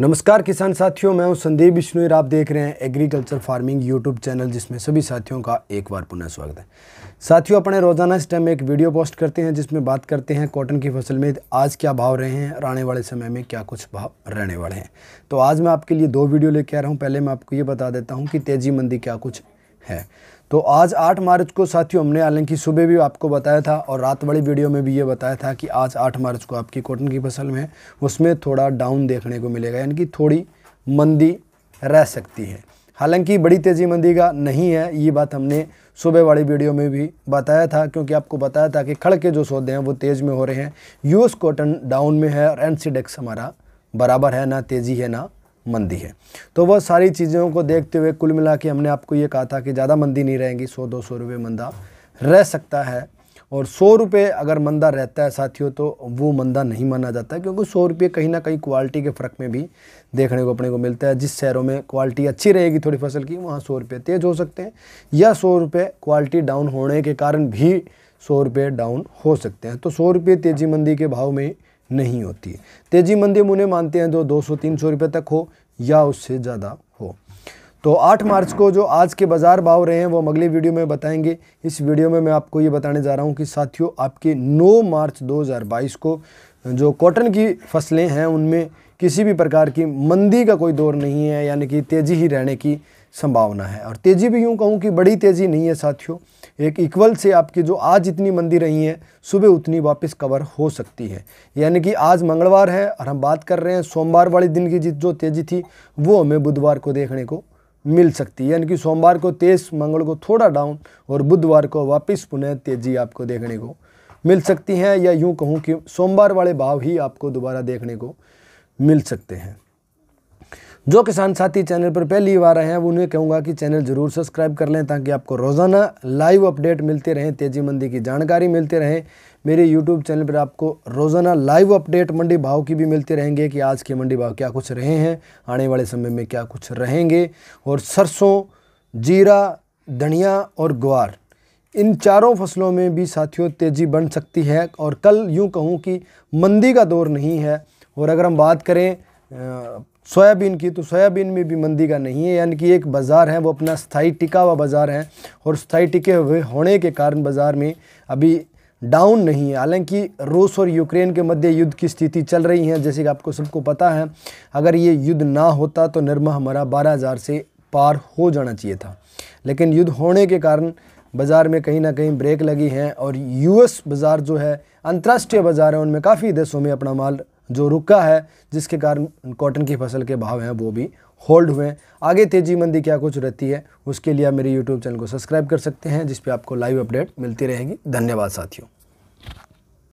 नमस्कार किसान साथियों मैं हूं संदीप बिश्नोर आप देख रहे हैं एग्रीकल्चर फार्मिंग यूट्यूब चैनल जिसमें सभी साथियों का एक बार पुनः स्वागत है साथियों अपने रोज़ाना इस टाइम एक वीडियो पोस्ट करते हैं जिसमें बात करते हैं कॉटन की फसल में आज क्या भाव रहे हैं और आने वाले समय में क्या कुछ भाव रहने वाले हैं तो आज मैं आपके लिए दो वीडियो लेके आ रहा हूँ पहले मैं आपको ये बता देता हूँ कि तेज़ी मंदी क्या कुछ है तो आज 8 मार्च को साथियों हमने हालांकि सुबह भी आपको बताया था और रात वाली वीडियो में भी ये बताया था कि आज 8 मार्च को आपकी कॉटन की फसल में उसमें थोड़ा डाउन देखने को मिलेगा यानी कि थोड़ी मंदी रह सकती है हालांकि बड़ी तेज़ी मंदी का नहीं है ये बात हमने सुबह वाली वीडियो में भी बताया था क्योंकि आपको बताया था कि खड़ के जो सौदे हैं वो तेज़ में हो रहे हैं यूएस कॉटन डाउन में है और एनसीडेक्स e हमारा बराबर है ना तेज़ी है ना मंदी है तो वह सारी चीज़ों को देखते हुए कुल मिला के हमने आपको ये कहा था कि ज़्यादा मंदी नहीं रहेगी सौ दो सौ रुपये मंदा रह सकता है और सौ रुपये अगर मंदा रहता है साथियों तो वो मंदा नहीं माना जाता क्योंकि सौ रुपये कहीं ना कहीं क्वालिटी के फ़र्क में भी देखने को अपने को मिलता है जिस शहरों में क्वालिटी अच्छी रहेगी थोड़ी फसल की वहाँ सौ रुपये तेज़ हो सकते हैं या सौ रुपये क्वालिटी डाउन होने के कारण भी सौ रुपये डाउन हो सकते हैं तो सौ रुपये तेज़ी मंदी के भाव में नहीं होती है तेजी मंदी हम उन्हें मानते हैं जो 200-300 रुपए तक हो या उससे ज़्यादा तो 8 मार्च को जो आज के बाज़ार भाव रहे हैं वो हम अगले वीडियो में बताएंगे इस वीडियो में मैं आपको ये बताने जा रहा हूँ कि साथियों आपके 9 मार्च 2022 को जो कॉटन की फसलें हैं उनमें किसी भी प्रकार की मंदी का कोई दौर नहीं है यानी कि तेज़ी ही रहने की संभावना है और तेज़ी भी यूँ कहूँ कि बड़ी तेज़ी नहीं है साथियों एक इक्वल से आपकी जो आज इतनी मंदी रही है सुबह उतनी वापस कवर हो सकती है यानी कि आज मंगलवार है और हम बात कर रहे हैं सोमवार वाले दिन की जो तेज़ी थी वो हमें बुधवार को देखने को मिल सकती है यानी कि सोमवार को तेज मंगल को थोड़ा डाउन और बुधवार को वापस पुनः तेजी आपको देखने को मिल सकती हैं या यूँ कहूँ कि सोमवार वाले भाव ही आपको दोबारा देखने को मिल सकते हैं जो किसान साथी चैनल पर पहली बार आए हैं वो उन्हें कहूँगा कि चैनल जरूर सब्सक्राइब कर लें ताकि आपको रोज़ाना लाइव अपडेट मिलते रहें तेजी मंदी की जानकारी मिलते रहें मेरे यूट्यूब चैनल पर आपको रोज़ाना लाइव अपडेट मंडी भाव की भी मिलते रहेंगे कि आज के मंडी भाव क्या कुछ रहे हैं आने वाले समय में क्या कुछ रहेंगे और सरसों जीरा धनिया और ग्वार इन चारों फसलों में भी साथियों तेज़ी बन सकती है और कल यूँ कहूँ कि मंदी का दौर नहीं है और अगर हम बात करें सोयाबीन की तो सोयाबीन में भी मंदी का नहीं है यानी कि एक बाज़ार है वो अपना स्थायी टिका हुआ बाज़ार है और स्थायी टिके हुए होने के कारण बाज़ार में अभी डाउन नहीं है हालांकि रूस और यूक्रेन के मध्य युद्ध की स्थिति चल रही है जैसे कि आपको सबको पता है अगर ये युद्ध ना होता तो निर्मा हमारा बारह हज़ार से पार हो जाना चाहिए था लेकिन युद्ध होने के कारण बाज़ार में कहीं ना कहीं ब्रेक लगी है और यूएस बाज़ार जो है अंतर्राष्ट्रीय बाज़ार है उनमें काफ़ी देशों में अपना माल जो रुका है जिसके कारण कॉटन की फसल के भाव हैं वो भी होल्ड हुए आगे तेजी मंदी क्या कुछ रहती है उसके लिए आप मेरे यूट्यूब चैनल को सब्सक्राइब कर सकते हैं जिसपे आपको लाइव अपडेट मिलती रहेगी धन्यवाद साथियों